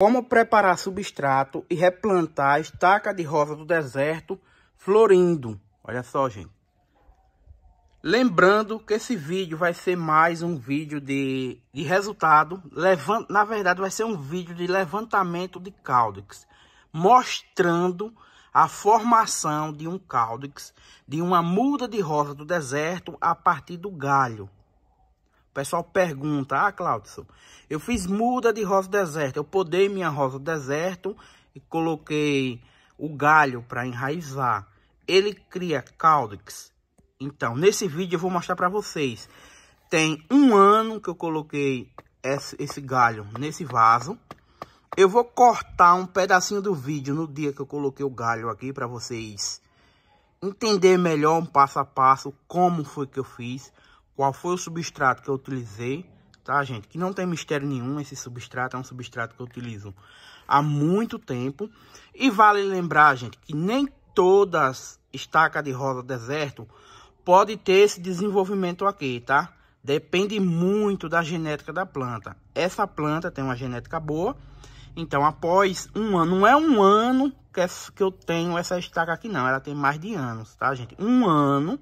Como preparar substrato e replantar a estaca de rosa do deserto florindo. Olha só, gente. Lembrando que esse vídeo vai ser mais um vídeo de, de resultado. Levant, na verdade, vai ser um vídeo de levantamento de cáudix. Mostrando a formação de um cáudix, de uma muda de rosa do deserto a partir do galho pessoal pergunta, ah, Claudson, eu fiz muda de rosa deserta, eu podei minha rosa deserto e coloquei o galho para enraizar. Ele cria caudex. Então, nesse vídeo eu vou mostrar para vocês. Tem um ano que eu coloquei esse, esse galho nesse vaso. Eu vou cortar um pedacinho do vídeo no dia que eu coloquei o galho aqui para vocês entender melhor um passo a passo como foi que eu fiz qual foi o substrato que eu utilizei, tá, gente? Que não tem mistério nenhum, esse substrato é um substrato que eu utilizo há muito tempo. E vale lembrar, gente, que nem todas estacas de rosa deserto pode ter esse desenvolvimento aqui, tá? Depende muito da genética da planta. Essa planta tem uma genética boa, então após um ano, não é um ano que é eu tenho essa estaca aqui não, ela tem mais de anos, tá gente? Um ano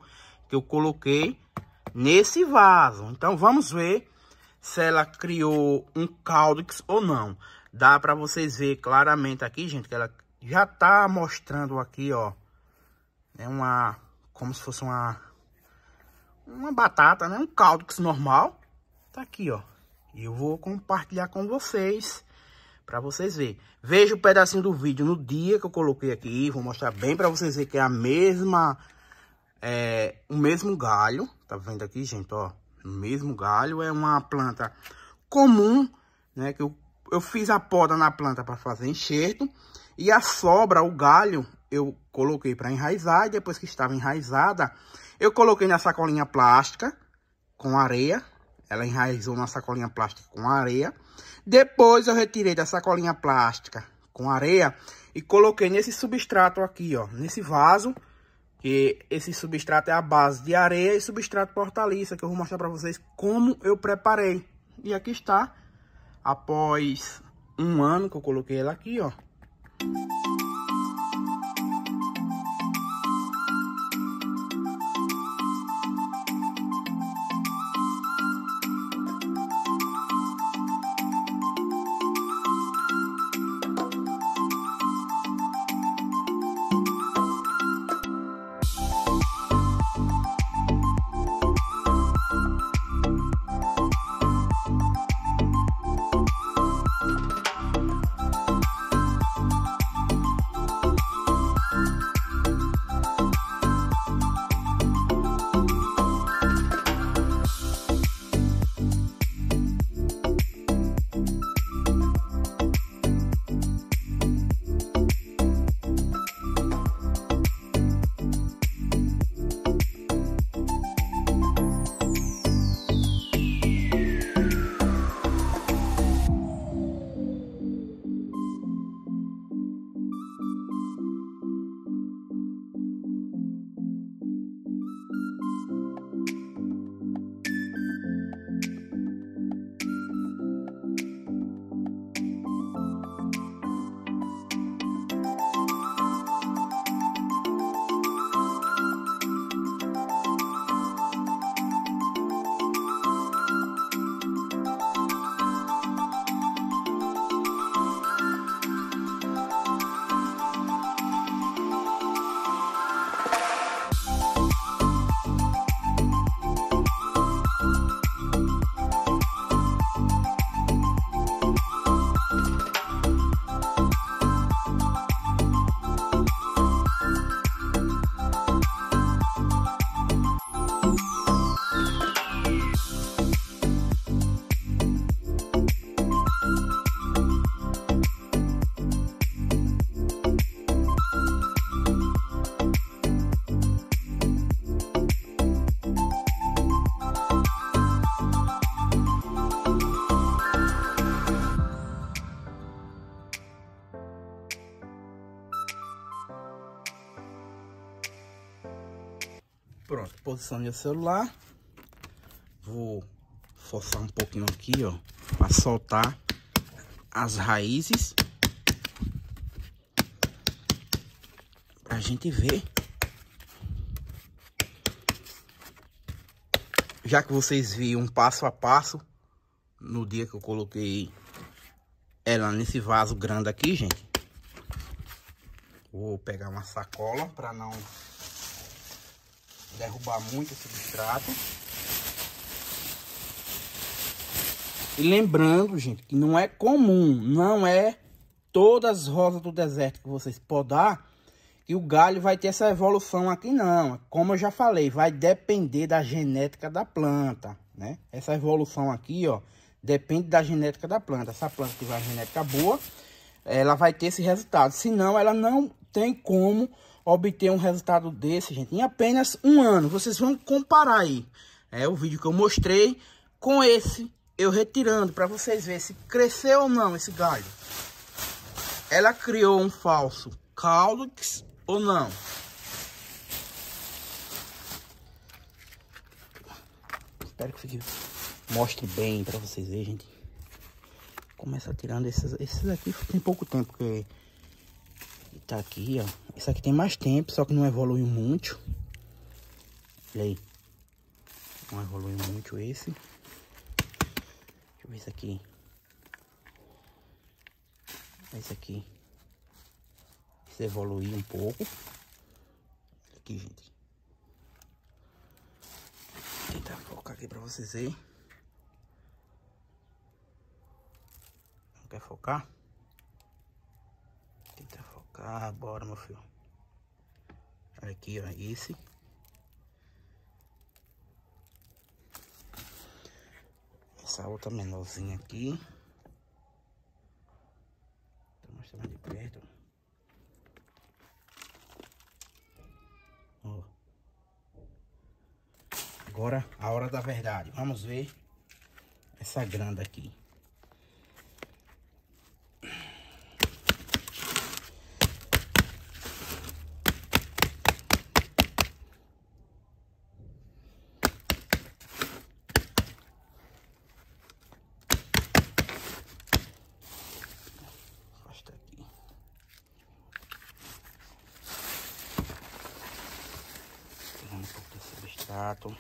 que eu coloquei nesse vaso. Então, vamos ver se ela criou um cáudix ou não. Dá para vocês ver claramente aqui, gente, que ela já tá mostrando aqui, ó. É uma... como se fosse uma... uma batata, né? Um cáudix normal. Tá aqui, ó. E eu vou compartilhar com vocês para vocês verem. Veja o pedacinho do vídeo no dia que eu coloquei aqui. Vou mostrar bem para vocês verem que é a mesma é, o mesmo galho, tá vendo aqui, gente, ó, o mesmo galho, é uma planta comum, né, que eu, eu fiz a poda na planta para fazer enxerto, e a sobra, o galho, eu coloquei para enraizar, e depois que estava enraizada, eu coloquei na sacolinha plástica com areia, ela enraizou na sacolinha plástica com areia, depois eu retirei da sacolinha plástica com areia e coloquei nesse substrato aqui, ó, nesse vaso, que esse substrato é a base de areia e substrato portaliça, que eu vou mostrar para vocês como eu preparei. E aqui está, após um ano que eu coloquei ela aqui, ó. conexão do celular. Vou forçar um pouquinho aqui, ó, para soltar as raízes. Pra gente ver. Já que vocês viram passo a passo no dia que eu coloquei ela nesse vaso grande aqui, gente. Vou pegar uma sacola para não derrubar muito esse substrato. E lembrando, gente, que não é comum, não é todas as rosas do deserto que vocês podar e o galho vai ter essa evolução aqui não. Como eu já falei, vai depender da genética da planta, né? Essa evolução aqui, ó, depende da genética da planta. Essa planta que tiver genética boa, ela vai ter esse resultado. Senão, ela não tem como obter um resultado desse, gente, em apenas um ano. Vocês vão comparar aí é, o vídeo que eu mostrei com esse, eu retirando, para vocês verem se cresceu ou não esse galho. Ela criou um falso caulix ou não. Espero que fique... mostre bem para vocês verem, gente. Começa tirando esses, esses aqui tem pouco tempo, porque Tá aqui, ó. Isso aqui tem mais tempo, só que não evoluiu muito. Olha aí. Não evoluiu muito esse. Deixa eu ver esse aqui. Esse aqui. Esse evoluiu um pouco. Aqui, gente. Vou tentar focar aqui pra vocês verem. Não quer focar? Ah, bora, meu filho. Aqui, ó, esse. Essa outra menorzinha aqui. Tô mostrando de perto. Ó. Agora, a hora da verdade. Vamos ver essa grande aqui. Exato.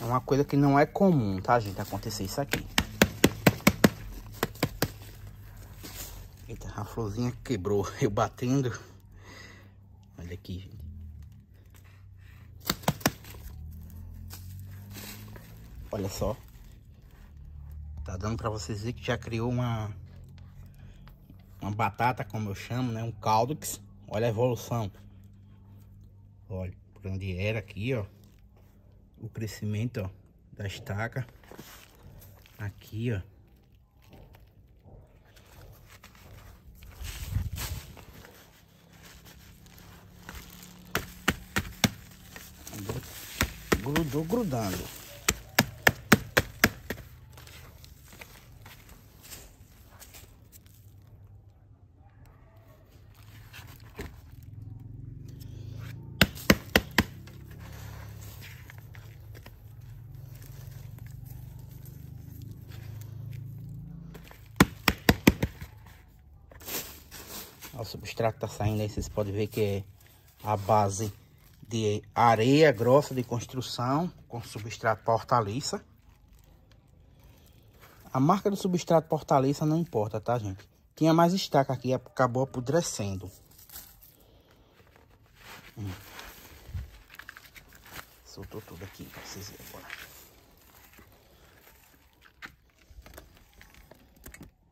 É uma coisa que não é comum, tá, gente? Acontecer isso aqui. Eita, a florzinha quebrou. Eu batendo. Olha aqui, gente. Olha só. Tá dando pra vocês verem que já criou uma... Uma batata, como eu chamo, né? Um caldox. Olha a evolução. Olha, por onde era aqui, ó. O crescimento, ó. Da estaca. Aqui, ó. Grudou grudando. o substrato está saindo aí, vocês podem ver que é a base de areia grossa de construção com substrato para A marca do substrato para não importa, tá, gente? Tinha mais estaca aqui, acabou apodrecendo. Hum. Soltou tudo aqui pra vocês verem agora.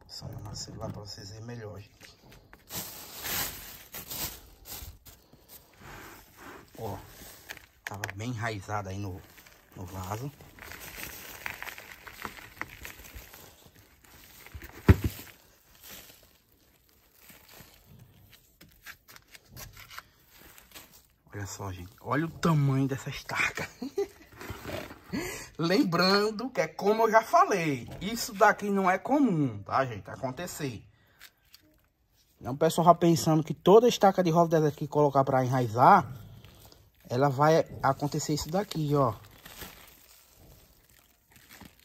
Só uma celular pra vocês verem melhor, gente. Ó, tava bem enraizada aí no, no vaso. Olha só, gente. Olha o tamanho dessa estaca. Lembrando que é como eu já falei. Isso daqui não é comum, tá, gente? Acontecer. Não, o pessoal já tá pensando que toda estaca de roda dessa aqui colocar para enraizar ela vai acontecer isso daqui, ó.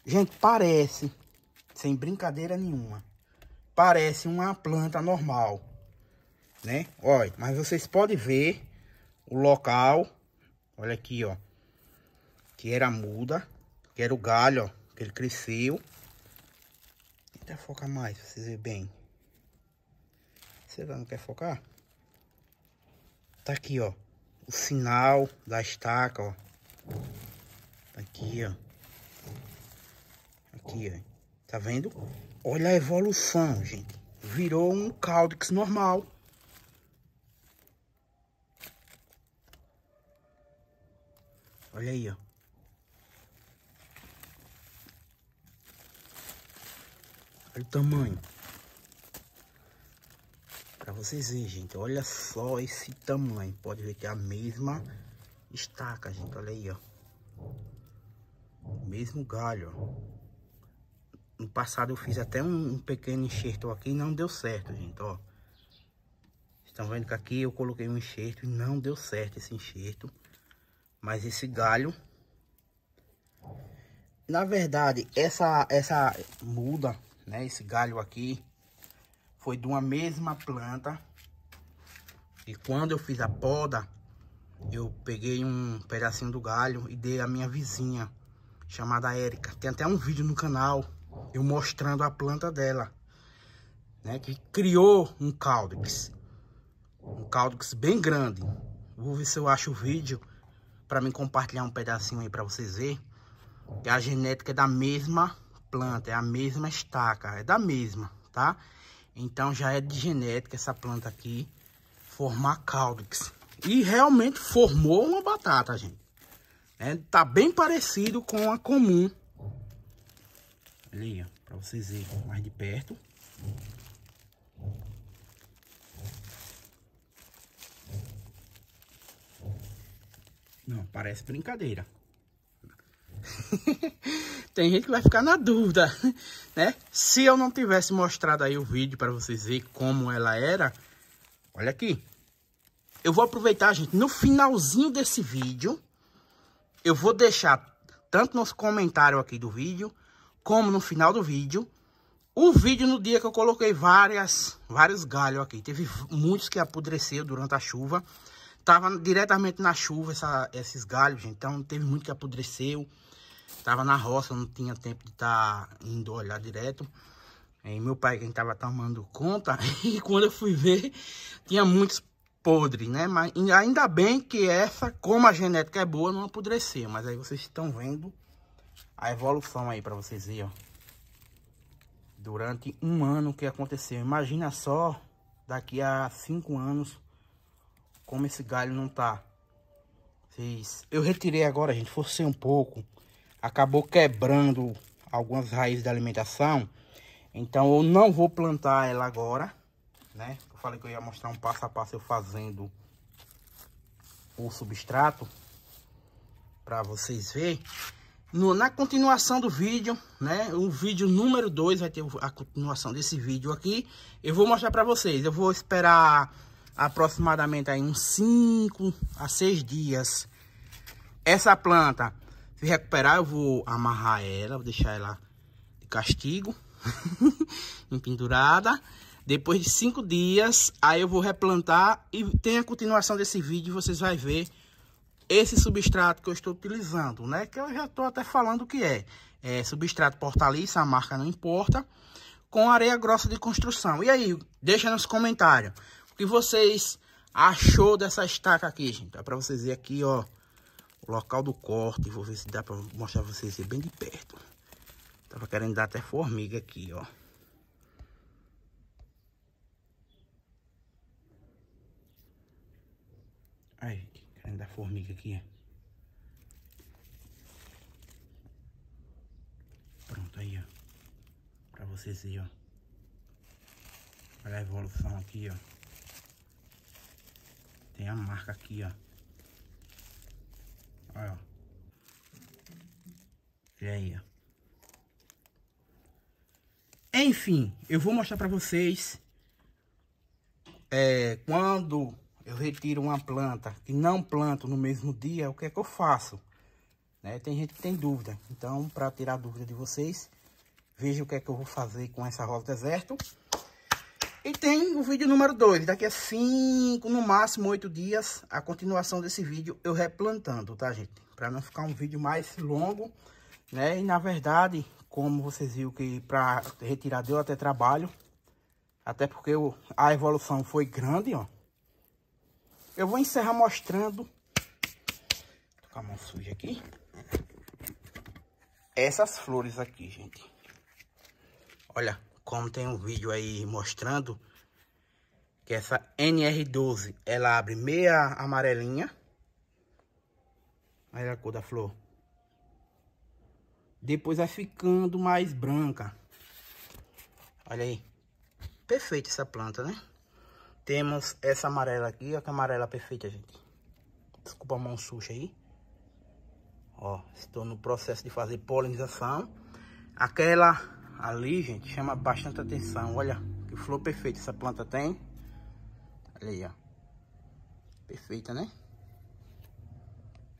Gente, parece, sem brincadeira nenhuma, parece uma planta normal, né? Olha, mas vocês podem ver o local, olha aqui, ó, que era muda, que era o galho, ó, que ele cresceu. Tenta focar mais pra vocês verem bem. Você não quer focar? Tá aqui, ó o sinal da estaca, ó. Aqui, ó. Aqui, ó. Tá vendo? Olha a evolução, gente. Virou um Caldex normal. Olha aí, ó. Olha o tamanho. Pra vocês verem, gente. Olha só esse tamanho. Pode ver que é a mesma estaca, gente. Olha aí, ó. Mesmo galho, No passado eu fiz até um, um pequeno enxerto aqui e não deu certo, gente, ó. Estão vendo que aqui eu coloquei um enxerto e não deu certo esse enxerto. Mas esse galho... Na verdade, essa, essa muda, né? Esse galho aqui foi de uma mesma planta. E quando eu fiz a poda, eu peguei um pedacinho do galho e dei à minha vizinha, chamada Érica. Tem até um vídeo no canal, eu mostrando a planta dela, né? Que criou um cáudix. Um cáudix bem grande. Vou ver se eu acho o vídeo para me compartilhar um pedacinho aí para vocês verem. Que a genética é da mesma planta, é a mesma estaca, é da mesma, tá? Então já é de genética essa planta aqui formar caudex. E realmente formou uma batata, gente. É, tá bem parecido com a comum. Olha aí, ó, pra vocês verem mais de perto. Não, parece brincadeira. Tem gente que vai ficar na dúvida, né? Se eu não tivesse mostrado aí o vídeo para vocês verem como ela era, olha aqui. Eu vou aproveitar, gente, no finalzinho desse vídeo, eu vou deixar tanto nos comentários aqui do vídeo, como no final do vídeo, o vídeo no dia que eu coloquei várias, vários galhos aqui. Teve muitos que apodreceu durante a chuva. Tava diretamente na chuva essa, esses galhos, gente. Então teve muito que apodreceu. Tava na roça, não tinha tempo de estar tá indo olhar direto. E meu pai quem tava tomando conta. E quando eu fui ver, tinha muitos podres, né? Mas ainda bem que essa, como a genética é boa, não apodreceu. Mas aí vocês estão vendo a evolução aí para vocês verem, ó. Durante um ano que aconteceu. Imagina só daqui a cinco anos como esse galho não tá. Vocês... Eu retirei agora, gente. Forcei um pouco acabou quebrando algumas raízes da alimentação. Então eu não vou plantar ela agora, né? Eu falei que eu ia mostrar um passo a passo eu fazendo o substrato para vocês verem. No, na continuação do vídeo, né? O vídeo número 2 vai ter a continuação desse vídeo aqui. Eu vou mostrar para vocês. Eu vou esperar aproximadamente aí uns 5 a 6 dias essa planta se recuperar, eu vou amarrar ela, vou deixar ela de castigo, empendurada. Depois de cinco dias, aí eu vou replantar e tem a continuação desse vídeo, vocês vão ver esse substrato que eu estou utilizando, né? Que eu já estou até falando que é. é substrato portaliça, a marca não importa, com areia grossa de construção. E aí, deixa nos comentários o que vocês achou dessa estaca aqui, gente. É para vocês verem aqui, ó local do corte, vou ver se dá para mostrar pra vocês é bem de perto. Tava querendo dar até formiga aqui, ó. Aí, querendo dar formiga aqui, ó. É. Pronto, aí, ó. Pra vocês aí, ó. Olha a evolução aqui, ó. Tem a marca aqui, ó. Olha, aí, ó. Enfim, eu vou mostrar para vocês é, quando eu retiro uma planta e não planto no mesmo dia, o que é que eu faço? Né? Tem gente que tem dúvida. Então, para tirar a dúvida de vocês, veja o que é que eu vou fazer com essa rosa deserto. E tem o vídeo número 2, daqui a 5, no máximo 8 dias, a continuação desse vídeo eu replantando, tá gente? Para não ficar um vídeo mais longo, né? E na verdade, como vocês viram que para retirar deu até trabalho, até porque o a evolução foi grande, ó. Eu vou encerrar mostrando, tô com a mão suja aqui, essas flores aqui, gente. Olha como tem um vídeo aí mostrando, que essa NR12, ela abre meia amarelinha. Olha a cor da flor. Depois vai ficando mais branca. Olha aí. Perfeita essa planta, né? Temos essa amarela aqui. Olha que amarela perfeita, gente. Desculpa a mão suja aí. Ó, estou no processo de fazer polinização. Aquela ali, gente, chama bastante atenção. Olha que flor perfeita essa planta tem. Olha aí, ó. Perfeita, né?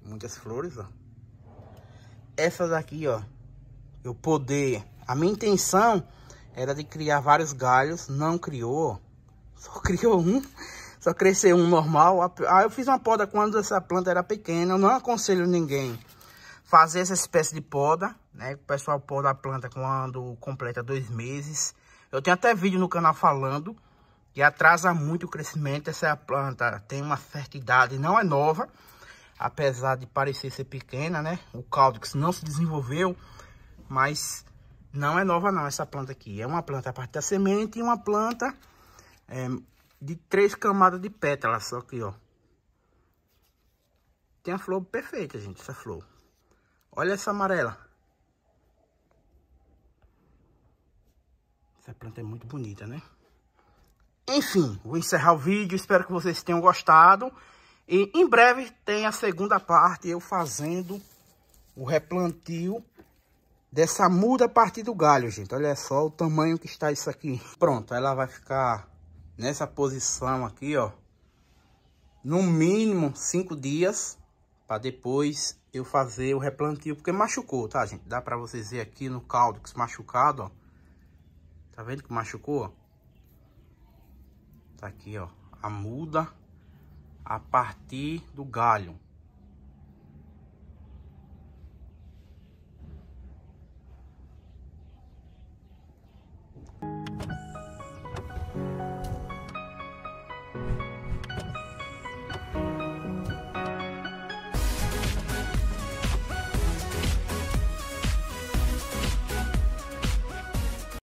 Muitas flores, ó. Essas daqui ó. Eu poder... A minha intenção era de criar vários galhos. Não criou. Só criou um. Só cresceu um normal. Ah, eu fiz uma poda quando essa planta era pequena. Eu não aconselho ninguém fazer essa espécie de poda, né? O pessoal poda a planta quando completa dois meses. Eu tenho até vídeo no canal falando que atrasa muito o crescimento. Essa planta tem uma certa idade, não é nova, apesar de parecer ser pequena, né? O caudex não se desenvolveu, mas não é nova não essa planta aqui. É uma planta a partir da semente e uma planta é, de três camadas de pétalas, só que ó. Tem a flor perfeita, gente, essa flor. Olha essa amarela. Essa planta é muito bonita, né? Enfim, vou encerrar o vídeo. Espero que vocês tenham gostado. E em breve tem a segunda parte, eu fazendo o replantio dessa muda a partir do galho, gente. Olha só o tamanho que está isso aqui. Pronto, ela vai ficar nessa posição aqui, ó. No mínimo cinco dias para depois eu fazer o replantio, porque machucou, tá, gente? Dá para vocês ver aqui no caldo que se machucado, ó. Tá vendo que machucou, ó? Tá aqui, ó, a muda a partir do galho.